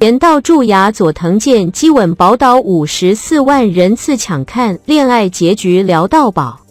甜到蛀牙！佐藤健基吻宝岛，五十四万人次抢看，恋爱结局聊到饱。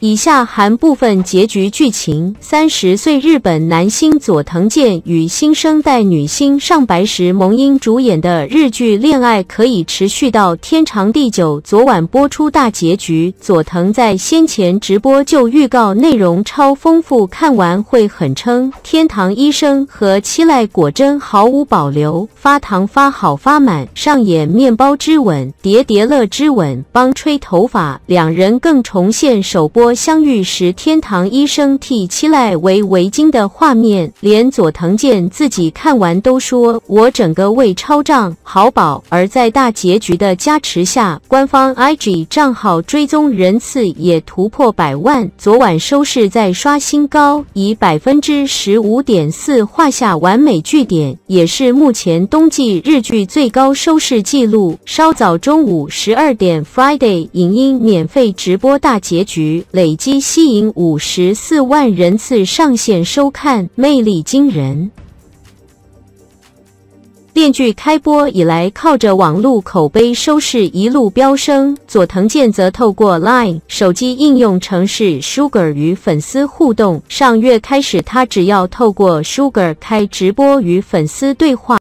以下含部分结局剧情。三十岁日本男星佐藤健与新生代女星上白石萌音主演的日剧《恋爱可以持续到天长地久》昨晚播出大结局。佐藤在先前直播就预告内容超丰富，看完会很撑。天堂医生和七濑果真毫无保留，发糖发好发满，上演面包之吻、叠叠乐之吻，帮吹头发，两人更重现首播。相遇时，天堂医生替七濑为围巾的画面，连佐藤健自己看完都说我整个胃超胀，好饱。而在大结局的加持下，官方 IG 账号追踪人次也突破百万。昨晚收视再刷新高，以百分之十五点四画下完美句点，也是目前冬季日剧最高收视纪录。稍早中午十二点，Friday 影音免费直播大结局。累计吸引五十四万人次上线收看，魅力惊人。电剧开播以来，靠着网络口碑，收视一路飙升。佐藤健则透过 LINE 手机应用程式 Sugar 与粉丝互动。上月开始，他只要透过 Sugar 开直播与粉丝对话。